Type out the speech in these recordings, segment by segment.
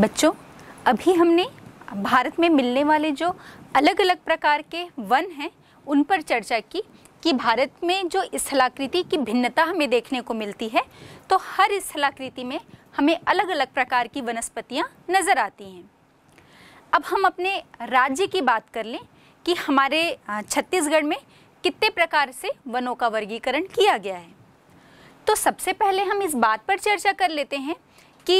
बच्चों अभी हमने भारत में मिलने वाले जो अलग अलग प्रकार के वन हैं उन पर चर्चा की कि भारत में जो स्थलाकृति की भिन्नता हमें देखने को मिलती है तो हर स्थलाकृति में हमें अलग अलग प्रकार की वनस्पतियाँ नज़र आती हैं अब हम अपने राज्य की बात कर लें कि हमारे छत्तीसगढ़ में कितने प्रकार से वनों का वर्गीकरण किया गया है तो सबसे पहले हम इस बात पर चर्चा कर लेते हैं कि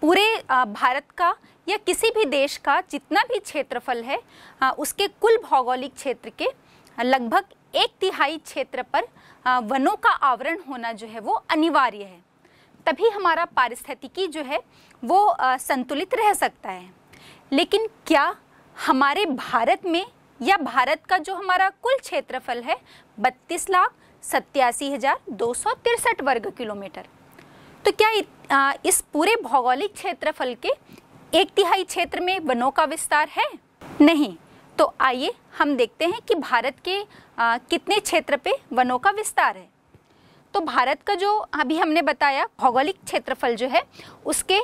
पूरे भारत का या किसी भी देश का जितना भी क्षेत्रफल है उसके कुल भौगोलिक क्षेत्र के लगभग एक तिहाई क्षेत्र पर वनों का आवरण होना जो है वो अनिवार्य है तभी हमारा पारिस्थितिकी जो है वो संतुलित रह सकता है लेकिन क्या हमारे भारत में या भारत का जो हमारा कुल क्षेत्रफल है बत्तीस लाख सत्तासी हज़ार दो सौ तिरसठ वर्ग किलोमीटर तो क्या इस पूरे भौगोलिक क्षेत्रफल के एक तिहाई क्षेत्र में वनों का विस्तार है नहीं तो आइए हम देखते हैं कि भारत के आ, कितने क्षेत्र पे वनों का विस्तार है तो भारत का जो अभी हमने बताया भौगोलिक क्षेत्रफल जो है उसके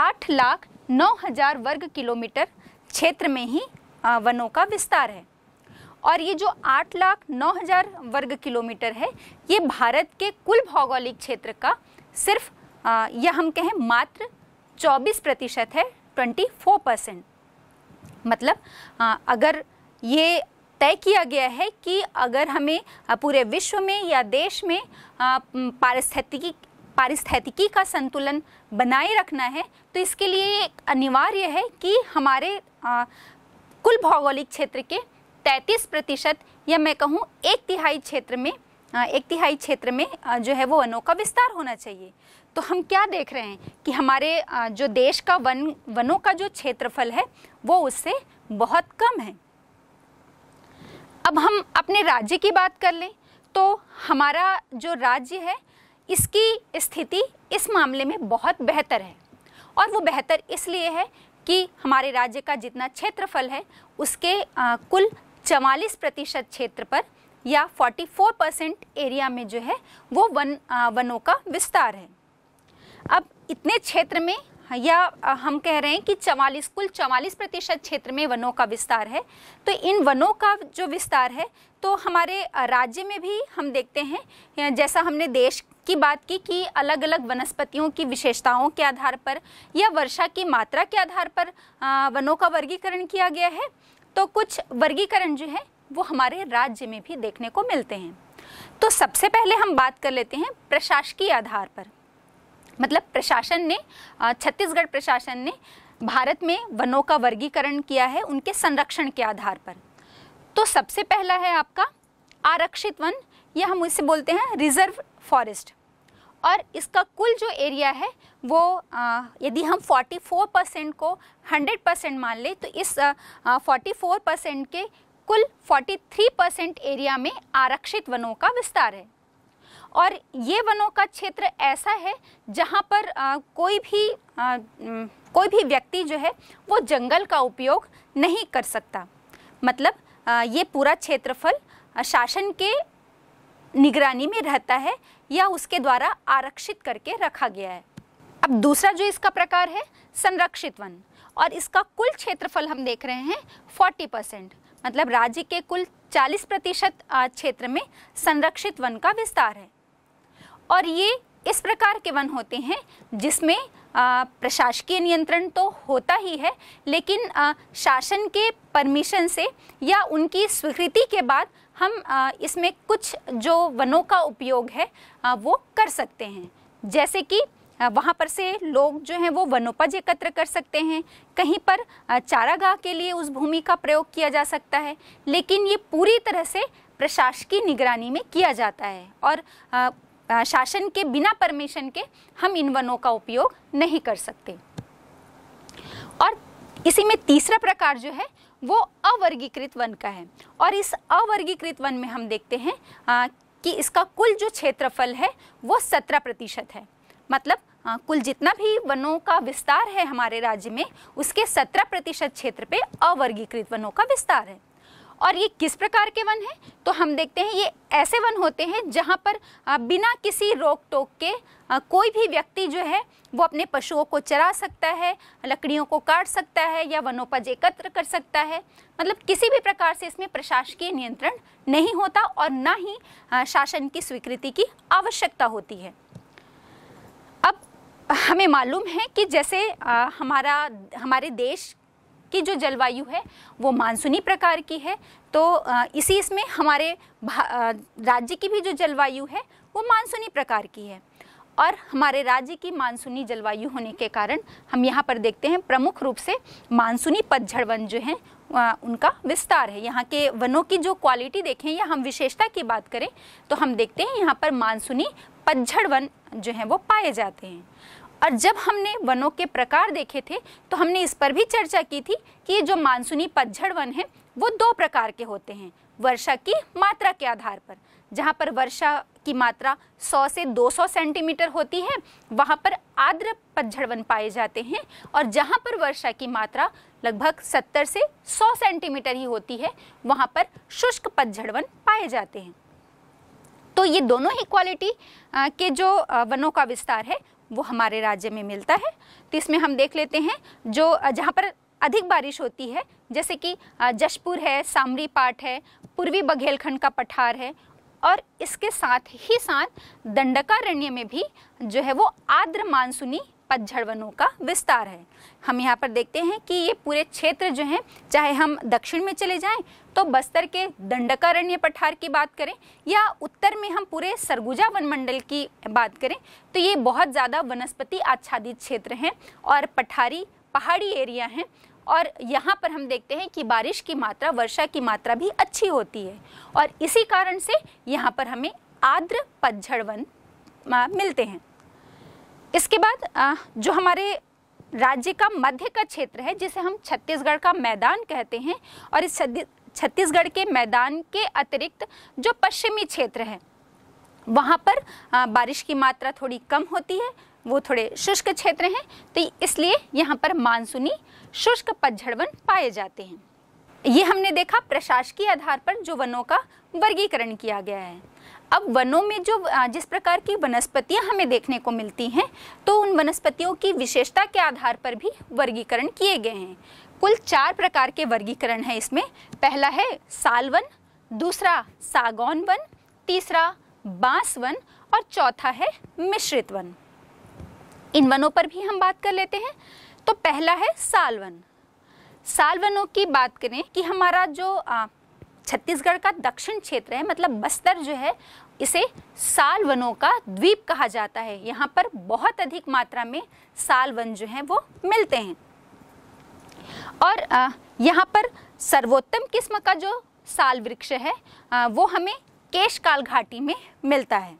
आठ लाख नौ हजार वर्ग किलोमीटर क्षेत्र में ही आ, वनों का विस्तार है और ये जो आठ लाख नौ हजार वर्ग किलोमीटर है ये भारत के कुल भौगोलिक क्षेत्र का सिर्फ यह हम कहें मात्र 24 प्रतिशत है 24 परसेंट मतलब आ, अगर ये तय किया गया है कि अगर हमें पूरे विश्व में या देश में पारिस्थितिकी पारिस्थितिकी का संतुलन बनाए रखना है तो इसके लिए अनिवार्य है कि हमारे आ, कुल भौगोलिक क्षेत्र के 33 प्रतिशत या मैं कहूँ एक तिहाई क्षेत्र में एक तिहाई क्षेत्र में जो है वो वनों का विस्तार होना चाहिए तो हम क्या देख रहे हैं कि हमारे जो देश का वन वनों का जो क्षेत्रफल है वो उससे बहुत कम है अब हम अपने राज्य की बात कर लें तो हमारा जो राज्य है इसकी स्थिति इस मामले में बहुत बेहतर है और वो बेहतर इसलिए है कि हमारे राज्य का जितना क्षेत्रफल है उसके आ, कुल चवालीस प्रतिशत क्षेत्र पर या 44 परसेंट एरिया में जो है वो वन आ, वनों का विस्तार है अब इतने क्षेत्र में या हम कह रहे हैं कि चवालीस कुल चवालीस प्रतिशत क्षेत्र में वनों का विस्तार है तो इन वनों का जो विस्तार है तो हमारे राज्य में भी हम देखते हैं जैसा हमने देश की बात की कि अलग अलग वनस्पतियों की विशेषताओं के आधार पर या वर्षा की मात्रा के आधार पर वनों का वर्गीकरण किया गया है तो कुछ वर्गीकरण जो है वो हमारे राज्य में भी देखने को मिलते हैं तो सबसे पहले हम बात कर लेते हैं प्रशासकीय आधार पर मतलब प्रशासन ने छत्तीसगढ़ प्रशासन ने भारत में वनों का वर्गीकरण किया है उनके संरक्षण के आधार पर तो सबसे पहला है आपका आरक्षित वन या हम इसे बोलते हैं रिजर्व फॉरेस्ट और इसका कुल जो एरिया है वो आ, यदि हम 44 परसेंट को 100 परसेंट मान लें तो इस आ, 44 परसेंट के कुल 43 परसेंट एरिया में आरक्षित वनों का विस्तार है और ये वनों का क्षेत्र ऐसा है जहाँ पर आ, कोई भी आ, कोई भी व्यक्ति जो है वो जंगल का उपयोग नहीं कर सकता मतलब आ, ये पूरा क्षेत्रफल शासन के निगरानी में रहता है या उसके द्वारा आरक्षित करके रखा गया है अब दूसरा जो इसका प्रकार है संरक्षित वन और इसका कुल क्षेत्रफल हम देख रहे हैं 40 परसेंट मतलब राज्य के कुल 40 प्रतिशत क्षेत्र में संरक्षित वन का विस्तार है और ये इस प्रकार के वन होते हैं जिसमें प्रशासकीय नियंत्रण तो होता ही है लेकिन शासन के परमिशन से या उनकी स्वीकृति के बाद हम इसमें कुछ जो वनों का उपयोग है वो कर सकते हैं जैसे कि वहाँ पर से लोग जो हैं वो वनोपज एकत्र कर सकते हैं कहीं पर चारागाह के लिए उस भूमि का प्रयोग किया जा सकता है लेकिन ये पूरी तरह से प्रशासकीय निगरानी में किया जाता है और शासन के बिना परमिशन के हम इन वनों का उपयोग नहीं कर सकते और इसी में तीसरा प्रकार जो है वो अवर्गीकृत वन का है और इस अवर्गीकृत वन में हम देखते हैं आ, कि इसका कुल जो क्षेत्रफल है वो सत्रह प्रतिशत है मतलब कुल जितना भी वनों का विस्तार है हमारे राज्य में उसके 17 प्रतिशत क्षेत्र पे अवर्गीकृत वनों का विस्तार है और ये किस प्रकार के वन हैं तो हम देखते हैं ये ऐसे वन होते हैं जहाँ पर बिना किसी रोक टोक के कोई भी व्यक्ति जो है वो अपने पशुओं को चरा सकता है लकड़ियों को काट सकता है या वनोपज एकत्र कर सकता है मतलब किसी भी प्रकार से इसमें प्रशासकीय नियंत्रण नहीं होता और ना ही शासन की स्वीकृति की आवश्यकता होती है हमें मालूम है कि जैसे आ, हमारा हमारे देश की जो जलवायु है वो मानसूनी प्रकार की है तो इसी इसमें हमारे राज्य की भी जो जलवायु है वो मानसूनी प्रकार की है और हमारे राज्य की मानसूनी जलवायु होने के कारण हम यहाँ पर देखते हैं प्रमुख रूप से मानसूनी पतझड़ वन जो हैं उनका विस्तार है यहाँ के वनों की जो क्वालिटी देखें या हम विशेषता की बात करें तो हम देखते हैं यहाँ पर मानसूनी पतझड़ वन जो हैं वो पाए जाते हैं और जब हमने वनों के प्रकार देखे थे तो हमने इस पर भी चर्चा की थी कि ये जो मानसूनी पतझड़ वन है वो दो प्रकार के होते हैं वर्षा की मात्रा के आधार पर जहाँ पर वर्षा की मात्रा 100 से 200 सेंटीमीटर होती है वहाँ पर आर्द्र पतझड़ वन पाए जाते हैं और जहाँ पर वर्षा की मात्रा लगभग 70 से 100 सेंटीमीटर ही होती है वहाँ पर शुष्क पतझड़ वन पाए जाते हैं तो ये दोनों ही क्वालिटी के जो वनों का विस्तार है वो हमारे राज्य में मिलता है तो इसमें हम देख लेते हैं जो जहाँ पर अधिक बारिश होती है जैसे कि जशपुर है सामरी पाट है पूर्वी बघेलखंड का पठार है और इसके साथ ही साथ दंडकारण्य में भी जो है वो आर्द्र मानसूनी पतझड़ वनों का विस्तार है हम यहाँ पर देखते हैं कि ये पूरे क्षेत्र जो हैं चाहे हम दक्षिण में चले जाएं तो बस्तर के दंडकारण्य पठार की बात करें या उत्तर में हम पूरे सरगुजा वनमंडल की बात करें तो ये बहुत ज़्यादा वनस्पति आच्छादित क्षेत्र हैं और पठारी पहाड़ी एरिया हैं और यहाँ पर हम देखते हैं कि बारिश की मात्रा वर्षा की मात्रा भी अच्छी होती है और इसी कारण से यहाँ पर हमें आर्द्र पतझड़ वन मिलते हैं इसके बाद जो हमारे राज्य का मध्य का क्षेत्र है जिसे हम छत्तीसगढ़ का मैदान कहते हैं और इस छत्तीसगढ़ के मैदान के अतिरिक्त जो पश्चिमी क्षेत्र है वहाँ पर बारिश की मात्रा थोड़ी कम होती है वो थोड़े शुष्क क्षेत्र हैं तो इसलिए यहाँ पर मानसूनी शुष्क पतझड़ पाए जाते हैं ये हमने देखा प्रशासकीय आधार पर जो वनों का वर्गीकरण किया गया है अब वनों में जो जिस प्रकार की वनस्पतियां हमें देखने को मिलती हैं तो उन वनस्पतियों की विशेषता के आधार पर भी वर्गीकरण किए गए हैं कुल चार प्रकार के वर्गीकरण है इसमें पहला है साल वन दूसरा सागौन वन तीसरा बांस वन और चौथा है मिश्रित वन इन वनों पर भी हम बात कर लेते हैं तो पहला है साल वन साल वनों की बात करें कि हमारा जो छत्तीसगढ़ का दक्षिण क्षेत्र है मतलब बस्तर जो है इसे साल वनों का द्वीप कहा जाता है यहाँ पर बहुत अधिक मात्रा में साल वन जो हैं वो मिलते हैं और यहाँ पर सर्वोत्तम किस्म का जो साल वृक्ष है वो हमें केशकाल घाटी में मिलता है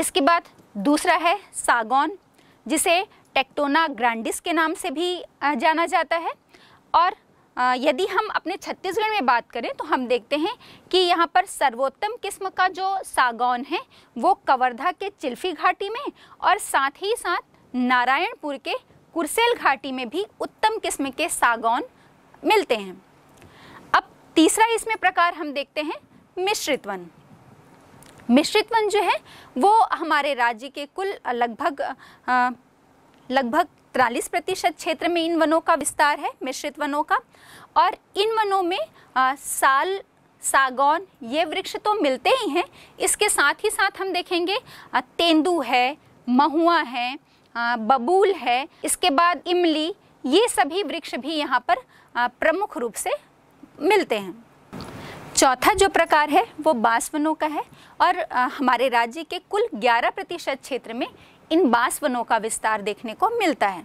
इसके बाद दूसरा है सागौन जिसे टेक्टोना ग्रांडिस के नाम से भी जाना जाता है और यदि हम अपने छत्तीसगढ़ में बात करें तो हम देखते हैं कि यहाँ पर सर्वोत्तम किस्म का जो सागौन है वो कवर्धा के चिल्फी घाटी में और साथ ही साथ नारायणपुर के कुरसेल घाटी में भी उत्तम किस्म के सागौन मिलते हैं अब तीसरा इसमें प्रकार हम देखते हैं मिश्रित वन मिश्रित वन जो है वो हमारे राज्य के कुल लगभग लगभग तिरालीस प्रतिशत क्षेत्र में इन वनों का विस्तार है मिश्रित वनों का और इन वनों में आ, साल सागौन ये वृक्ष तो मिलते ही हैं इसके साथ ही साथ हम देखेंगे आ, तेंदू है महुआ है आ, बबूल है इसके बाद इमली ये सभी वृक्ष भी यहाँ पर प्रमुख रूप से मिलते हैं चौथा जो प्रकार है वो बांस वनों का है और आ, हमारे राज्य के कुल 11 प्रतिशत क्षेत्र में इन बांस वनों का विस्तार देखने को मिलता है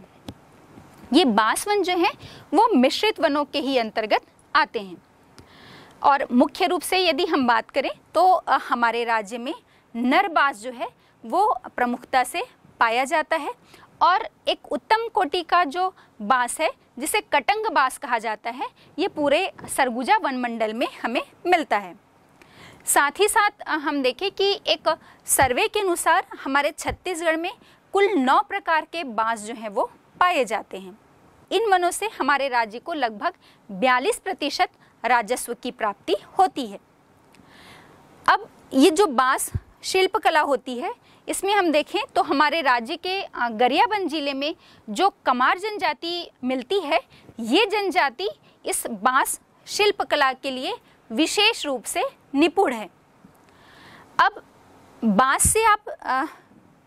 ये बांस वन जो हैं वो मिश्रित वनों के ही अंतर्गत आते हैं और मुख्य रूप से यदि हम बात करें तो हमारे राज्य में नर बांस जो है वो प्रमुखता से पाया जाता है और एक उत्तम कोटि का जो बांस है जिसे कटंग बांस कहा जाता है ये पूरे सरगुजा वनमंडल में हमें मिलता है साथ ही साथ हम देखें कि एक सर्वे के अनुसार हमारे छत्तीसगढ़ में कुल नौ प्रकार के बांस जो हैं वो पाए जाते हैं इन वनों से हमारे राज्य को लगभग 42 प्रतिशत राजस्व की प्राप्ति होती है अब ये जो बांस शिल्पकला होती है इसमें हम देखें तो हमारे राज्य के गरियाबंद जिले में जो कमार जनजाति मिलती है ये जनजाति इस बांस शिल्पकला के लिए विशेष रूप से निपुण है अब बांस से आप आ,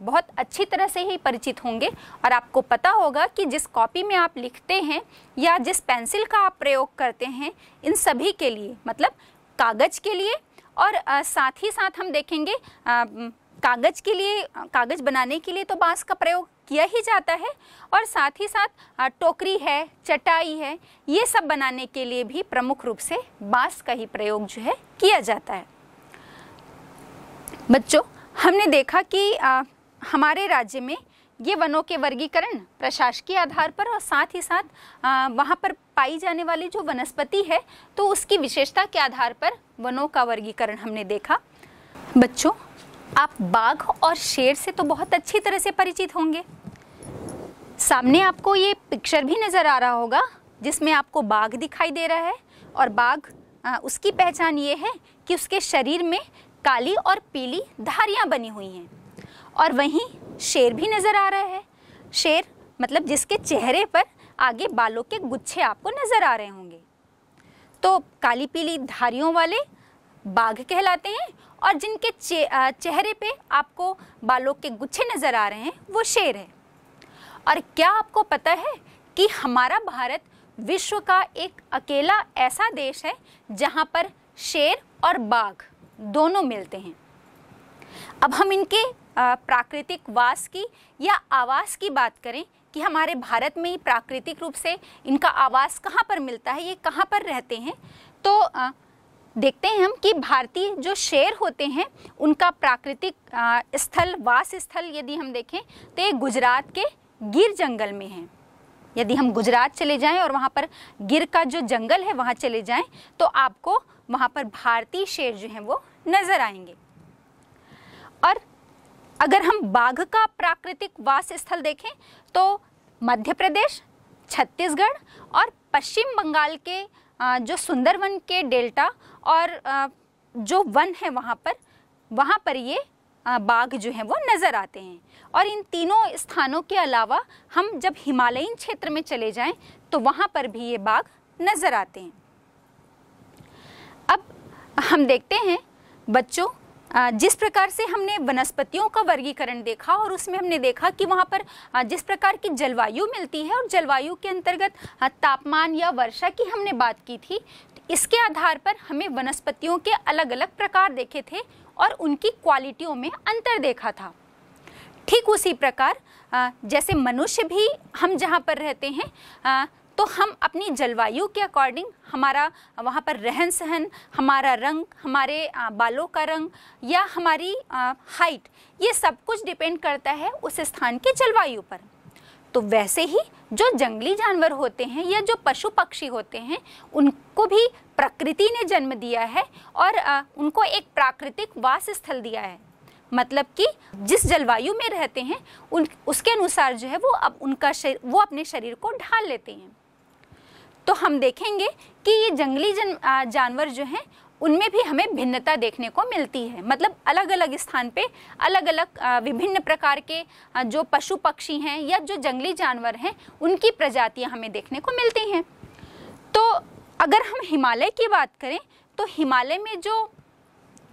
बहुत अच्छी तरह से ही परिचित होंगे और आपको पता होगा कि जिस कॉपी में आप लिखते हैं या जिस पेंसिल का आप प्रयोग करते हैं इन सभी के लिए मतलब कागज़ के लिए और आ, साथ ही साथ हम देखेंगे आ, कागज़ के लिए कागज़ बनाने के लिए तो बांस का प्रयोग किया ही जाता है और साथ ही साथ टोकरी है चटाई है ये सब बनाने के लिए भी प्रमुख रूप से बांस का ही प्रयोग जो है किया जाता है बच्चों हमने देखा कि आ, हमारे राज्य में ये वनों के वर्गीकरण प्रशासकीय आधार पर और साथ ही साथ आ, वहाँ पर पाई जाने वाली जो वनस्पति है तो उसकी विशेषता के आधार पर वनों का वर्गीकरण हमने देखा बच्चों आप बाघ और शेर से तो बहुत अच्छी तरह से परिचित होंगे सामने आपको ये पिक्चर भी नज़र आ रहा होगा जिसमें आपको बाघ दिखाई दे रहा है और बाघ उसकी पहचान ये है कि उसके शरीर में काली और पीली धारियाँ बनी हुई हैं और वहीं शेर भी नज़र आ रहा है शेर मतलब जिसके चेहरे पर आगे बालों के गुच्छे आपको नज़र आ रहे होंगे तो काली पीली धारियों वाले बाघ कहलाते हैं और जिनके चे, चेहरे पे आपको बालों के गुच्छे नज़र आ रहे हैं वो शेर है और क्या आपको पता है कि हमारा भारत विश्व का एक अकेला ऐसा देश है जहाँ पर शेर और बाघ दोनों मिलते हैं अब हम इनके प्राकृतिक वास की या आवास की बात करें कि हमारे भारत में ही प्राकृतिक रूप से इनका आवास कहाँ पर मिलता है ये कहाँ पर रहते हैं तो देखते हैं हम कि भारतीय जो शेर होते हैं उनका प्राकृतिक स्थल वास स्थल यदि हम देखें तो ये गुजरात के गिर जंगल में है यदि हम गुजरात चले जाएं और वहाँ पर गिर का जो जंगल है वहाँ चले जाएं तो आपको वहाँ पर भारतीय शेर जो हैं वो नज़र आएंगे और अगर हम बाघ का प्राकृतिक वास स्थल देखें तो मध्य प्रदेश छत्तीसगढ़ और पश्चिम बंगाल के जो सुंदरवन के डेल्टा और जो वन है वहाँ पर वहाँ पर ये बाघ जो हैं वो नज़र आते हैं और इन तीनों स्थानों के अलावा हम जब हिमालयीन क्षेत्र में चले जाएं तो वहाँ पर भी ये बाघ नज़र आते हैं अब हम देखते हैं बच्चों जिस प्रकार से हमने वनस्पतियों का वर्गीकरण देखा और उसमें हमने देखा कि वहाँ पर जिस प्रकार की जलवायु मिलती है और जलवायु के अंतर्गत तापमान या वर्षा की हमने बात की थी इसके आधार पर हमें वनस्पतियों के अलग अलग प्रकार देखे थे और उनकी क्वालिटियों में अंतर देखा था ठीक उसी प्रकार जैसे मनुष्य भी हम जहाँ पर रहते हैं तो हम अपनी जलवायु के अकॉर्डिंग हमारा वहाँ पर रहन सहन हमारा रंग हमारे बालों का रंग या हमारी हाइट ये सब कुछ डिपेंड करता है उस स्थान की जलवायु पर तो वैसे ही जो जंगली जानवर होते हैं या जो पशु पक्षी होते हैं उनको भी प्रकृति ने जन्म दिया है और उनको एक प्राकृतिक वास स्थल दिया है मतलब कि जिस जलवायु में रहते हैं उन उसके अनुसार जो है वो अब उनका शरीर वो अपने शरीर को ढाल लेते हैं तो हम देखेंगे कि ये जंगली जन, जानवर जो हैं उनमें भी हमें भिन्नता देखने को मिलती है मतलब अलग अलग स्थान पे अलग अलग विभिन्न प्रकार के जो पशु पक्षी हैं या जो जंगली जानवर हैं उनकी प्रजातियां हमें देखने को मिलती हैं तो अगर हम हिमालय की बात करें तो हिमालय में जो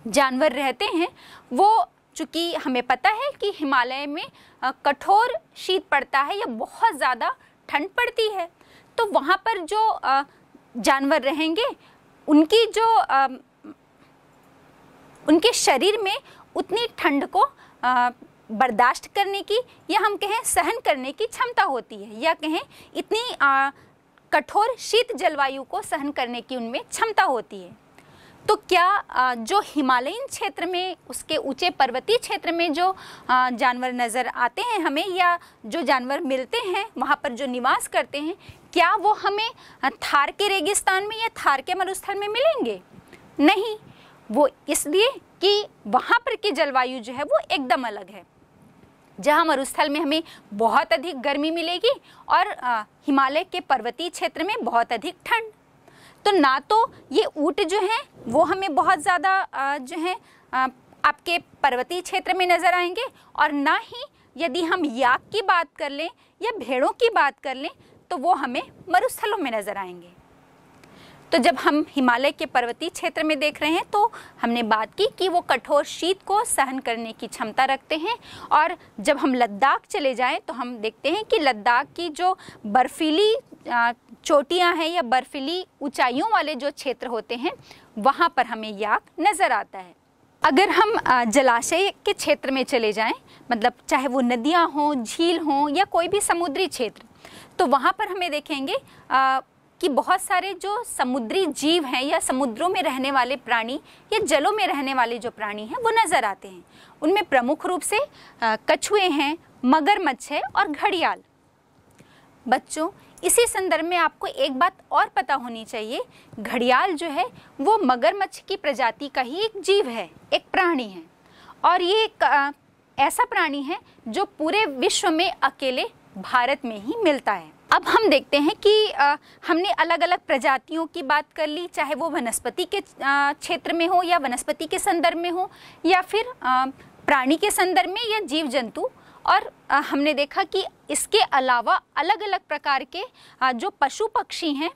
जानवर रहते हैं वो चूँकि हमें पता है कि हिमालय में कठोर शीत पड़ता है या बहुत ज़्यादा ठंड पड़ती है तो वहाँ पर जो जानवर रहेंगे उनकी जो उनके शरीर में उतनी ठंड को बर्दाश्त करने की या हम कहें सहन करने की क्षमता होती है या कहें इतनी कठोर शीत जलवायु को सहन करने की उनमें क्षमता होती है तो क्या जो हिमालयन क्षेत्र में उसके ऊंचे पर्वतीय क्षेत्र में जो जानवर नज़र आते हैं हमें या जो जानवर मिलते हैं वहाँ पर जो निवास करते हैं क्या वो हमें थार के रेगिस्तान में या थार के मरुस्थल में मिलेंगे नहीं वो इसलिए कि वहाँ पर की जलवायु जो है वो एकदम अलग है जहाँ मरुस्थल में हमें बहुत अधिक गर्मी मिलेगी और हिमालय के पर्वतीय क्षेत्र में बहुत अधिक ठंड तो ना तो ये ऊँट जो हैं वो हमें बहुत ज़्यादा जो है आपके पर्वतीय क्षेत्र में नज़र आएंगे और ना ही यदि हम याक की बात कर लें या भेड़ों की बात कर लें तो वो हमें मरुस्थलों में नज़र आएंगे तो जब हम हिमालय के पर्वतीय क्षेत्र में देख रहे हैं तो हमने बात की कि वो कठोर शीत को सहन करने की क्षमता रखते हैं और जब हम लद्दाख चले जाएं तो हम देखते हैं कि लद्दाख की जो बर्फीली चोटियां हैं या बर्फीली ऊंचाइयों वाले जो क्षेत्र होते हैं वहाँ पर हमें याक नज़र आता है अगर हम जलाशय के क्षेत्र में चले जाएं मतलब चाहे वो नदियाँ हों झील हों या कोई भी समुद्री क्षेत्र तो वहाँ पर हमें देखेंगे आ, कि बहुत सारे जो समुद्री जीव हैं या समुद्रों में रहने वाले प्राणी या जलों में रहने वाले जो प्राणी हैं वो नज़र आते हैं उनमें प्रमुख रूप से कछुए हैं मगरमच्छ है और घड़ियाल बच्चों इसी संदर्भ में आपको एक बात और पता होनी चाहिए घड़ियाल जो है वो मगरमच्छ की प्रजाति का ही एक जीव है एक प्राणी है और ये एक ऐसा प्राणी है जो पूरे विश्व में अकेले भारत में ही मिलता है अब हम देखते हैं कि आ, हमने अलग अलग प्रजातियों की बात कर ली चाहे वो वनस्पति के क्षेत्र में हो या वनस्पति के संदर्भ में हो या फिर आ, प्राणी के संदर्भ में या जीव जंतु और हमने देखा कि इसके अलावा अलग अलग प्रकार के जो पशु पक्षी हैं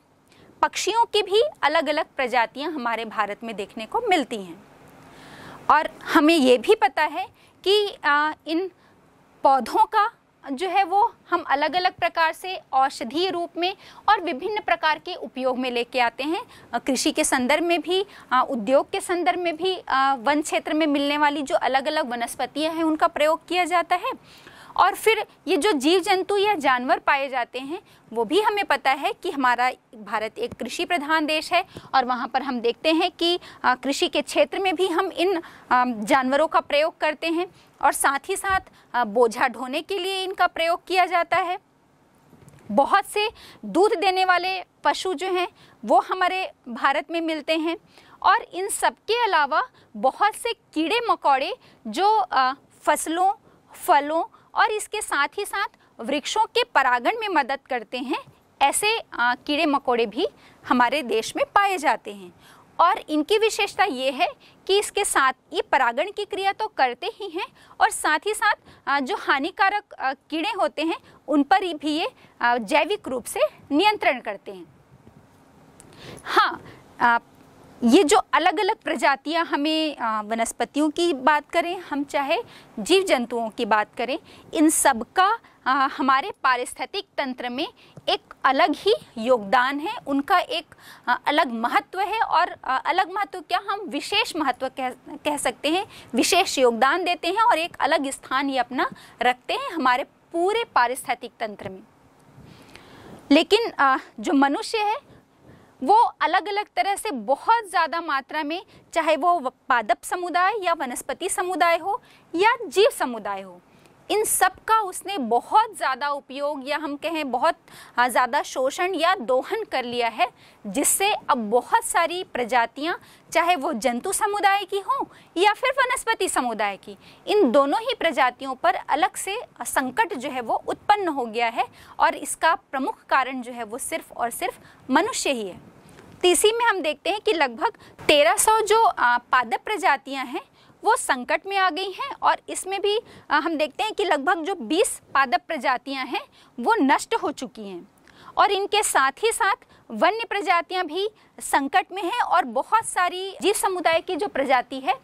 पक्षियों की भी अलग अलग प्रजातियां हमारे भारत में देखने को मिलती हैं और हमें ये भी पता है कि इन पौधों का जो है वो हम अलग अलग प्रकार से औषधीय रूप में और विभिन्न प्रकार के उपयोग में लेके आते हैं कृषि के संदर्भ में भी उद्योग के संदर्भ में भी वन क्षेत्र में मिलने वाली जो अलग अलग वनस्पतियां हैं उनका प्रयोग किया जाता है और फिर ये जो जीव जंतु या जानवर पाए जाते हैं वो भी हमें पता है कि हमारा भारत एक कृषि प्रधान देश है और वहाँ पर हम देखते हैं कि कृषि के क्षेत्र में भी हम इन जानवरों का प्रयोग करते हैं और साथ ही साथ बोझा ढोने के लिए इनका प्रयोग किया जाता है बहुत से दूध देने वाले पशु जो हैं वो हमारे भारत में मिलते हैं और इन सब के अलावा बहुत से कीड़े मकोड़े जो फसलों फलों और इसके साथ ही साथ वृक्षों के परागण में मदद करते हैं ऐसे कीड़े मकोड़े भी हमारे देश में पाए जाते हैं और इनकी विशेषता ये है कि इसके साथ ये परागण की क्रिया तो करते ही हैं और साथ ही साथ जो हानिकारक कीड़े होते हैं उन पर भी ये जैविक रूप से नियंत्रण करते हैं हाँ ये जो अलग अलग प्रजातियां हमें वनस्पतियों की बात करें हम चाहे जीव जंतुओं की बात करें इन सब का आ, हमारे पारिस्थितिक तंत्र में एक अलग ही योगदान है उनका एक आ, अलग महत्व है और आ, अलग महत्व क्या हम विशेष महत्व कह कह सकते हैं विशेष योगदान देते हैं और एक अलग स्थान ये अपना रखते हैं हमारे पूरे पारिस्थितिक तंत्र में लेकिन जो मनुष्य है वो अलग अलग तरह से बहुत ज़्यादा मात्रा में चाहे वो पादप समुदाय या वनस्पति समुदाय हो या जीव समुदाय हो इन सब का उसने बहुत ज़्यादा उपयोग या हम कहें बहुत हाँ, ज़्यादा शोषण या दोहन कर लिया है जिससे अब बहुत सारी प्रजातियाँ चाहे वो जंतु समुदाय की हों या फिर वनस्पति समुदाय की इन दोनों ही प्रजातियों पर अलग से संकट जो है वो उत्पन्न हो गया है और इसका प्रमुख कारण जो है वो सिर्फ और सिर्फ मनुष्य ही है तीसरी में हम देखते हैं कि लगभग 1300 जो पादप प्रजातियां हैं वो संकट में आ गई हैं और इसमें भी हम देखते हैं कि लगभग जो 20 पादप प्रजातियां हैं वो नष्ट हो चुकी हैं और इनके साथ ही साथ वन्य प्रजातियां भी संकट में हैं और बहुत सारी जीव समुदाय की जो प्रजाति है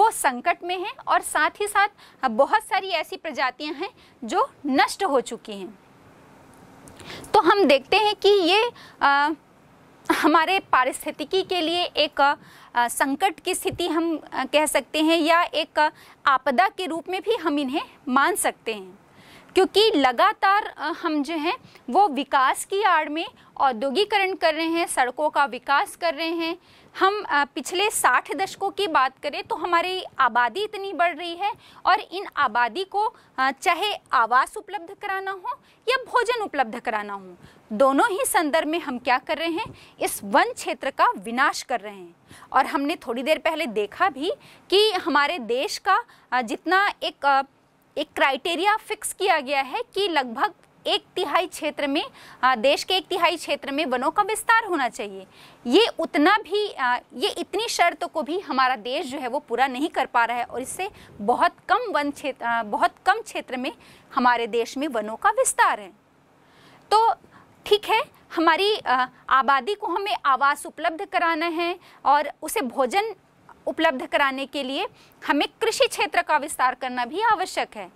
वो संकट में है और साथ ही साथ बहुत सारी ऐसी प्रजातियां हैं जो नष्ट हो चुकी हैं तो हम देखते हैं कि ये आ, हमारे पारिस्थितिकी के लिए एक संकट की स्थिति हम कह सकते हैं या एक आपदा के रूप में भी हम इन्हें मान सकते हैं क्योंकि लगातार हम जो हैं वो विकास की आड़ में औद्योगिकरण कर रहे हैं सड़कों का विकास कर रहे हैं हम पिछले साठ दशकों की बात करें तो हमारी आबादी इतनी बढ़ रही है और इन आबादी को चाहे आवास उपलब्ध कराना हो या भोजन उपलब्ध कराना हो दोनों ही संदर्भ में हम क्या कर रहे हैं इस वन क्षेत्र का विनाश कर रहे हैं और हमने थोड़ी देर पहले देखा भी कि हमारे देश का जितना एक एक क्राइटेरिया फिक्स किया गया है कि लगभग एक तिहाई क्षेत्र में देश के एक तिहाई क्षेत्र में वनों का विस्तार होना चाहिए ये उतना भी ये इतनी शर्तों को भी हमारा देश जो है वो पूरा नहीं कर पा रहा है और इससे बहुत कम वन क्षेत्र बहुत कम क्षेत्र में हमारे देश में वनों का विस्तार है तो ठीक है हमारी आबादी को हमें आवास उपलब्ध कराना है और उसे भोजन उपलब्ध कराने के लिए हमें कृषि क्षेत्र का विस्तार करना भी आवश्यक है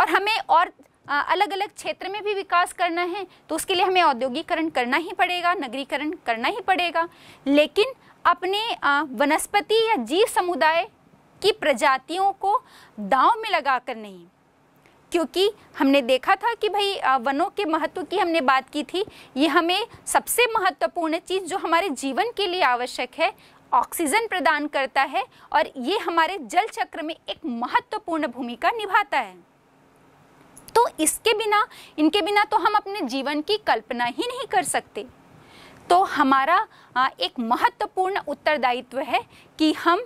और हमें और अलग अलग क्षेत्र में भी विकास करना है तो उसके लिए हमें औद्योगिकरण करना ही पड़ेगा नगरीकरण करना ही पड़ेगा लेकिन अपने वनस्पति या जीव समुदाय की प्रजातियों को दाव में लगाकर नहीं क्योंकि हमने देखा था कि भाई वनों के महत्व की हमने बात की थी ये हमें सबसे महत्वपूर्ण चीज़ जो हमारे जीवन के लिए आवश्यक है ऑक्सीजन प्रदान करता है और ये हमारे जल चक्र में एक महत्वपूर्ण भूमिका निभाता है तो इसके बिना इनके बिना तो हम अपने जीवन की कल्पना ही नहीं कर सकते तो हमारा एक महत्वपूर्ण उत्तरदायित्व है कि हम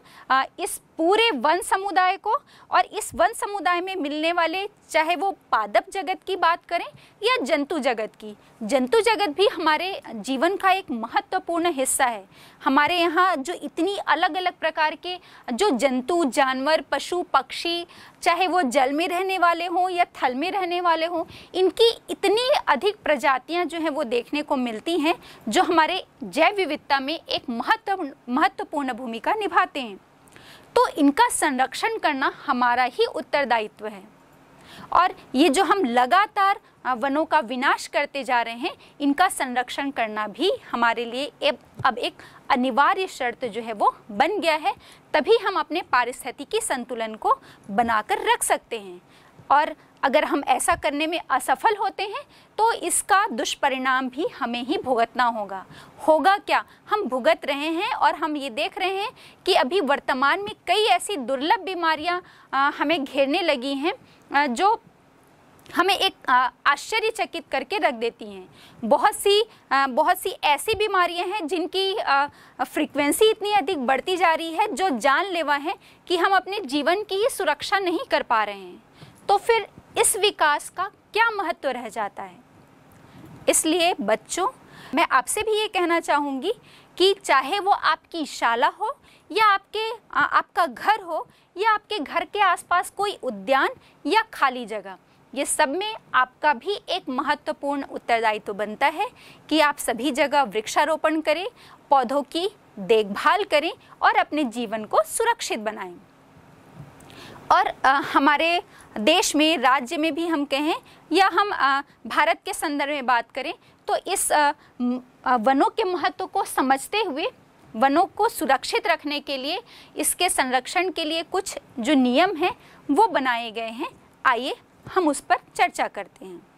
इस पूरे वन समुदाय को और इस वन समुदाय में मिलने वाले चाहे वो पादप जगत की बात करें या जंतु जगत की जंतु जगत भी हमारे जीवन का एक महत्वपूर्ण हिस्सा है हमारे यहाँ जो इतनी अलग अलग प्रकार के जो जंतु जानवर पशु पक्षी चाहे वो जल में रहने वाले हों या थल में रहने वाले हों इनकी इतनी अधिक प्रजातियाँ जो हैं वो देखने को मिलती हैं जो हमारे जैव विविधता में एक महत्व महत्वपूर्ण भूमिका निभाते हैं तो इनका संरक्षण करना हमारा ही उत्तरदायित्व है और ये जो हम लगातार वनों का विनाश करते जा रहे हैं इनका संरक्षण करना भी हमारे लिए एब, अब एक अनिवार्य शर्त जो है वो बन गया है तभी हम अपने पारिस्थितिकी संतुलन को बनाकर रख सकते हैं और अगर हम ऐसा करने में असफल होते हैं तो इसका दुष्परिणाम भी हमें ही भुगतना होगा होगा क्या हम भुगत रहे हैं और हम ये देख रहे हैं कि अभी वर्तमान में कई ऐसी दुर्लभ बीमारियां हमें घेरने लगी हैं जो हमें एक आश्चर्यचकित करके रख देती हैं बहुत सी बहुत सी ऐसी बीमारियां हैं जिनकी फ्रीक्वेंसी इतनी अधिक बढ़ती जा रही है जो जानलेवा है कि हम अपने जीवन की ही सुरक्षा नहीं कर पा रहे हैं तो फिर इस विकास का क्या महत्व रह जाता है इसलिए बच्चों मैं आपसे भी ये कहना चाहूँगी कि चाहे वो आपकी शाला हो या आपके आ, आपका घर हो या आपके घर के आसपास कोई उद्यान या खाली जगह ये सब में आपका भी एक महत्वपूर्ण उत्तरदायित्व तो बनता है कि आप सभी जगह वृक्षारोपण करें पौधों की देखभाल करें और अपने जीवन को सुरक्षित बनाएं और आ, हमारे देश में राज्य में भी हम कहें या हम आ, भारत के संदर्भ में बात करें तो इस आ, वनों के महत्व को समझते हुए वनों को सुरक्षित रखने के लिए इसके संरक्षण के लिए कुछ जो नियम हैं वो बनाए गए हैं आइए हम उस पर चर्चा करते हैं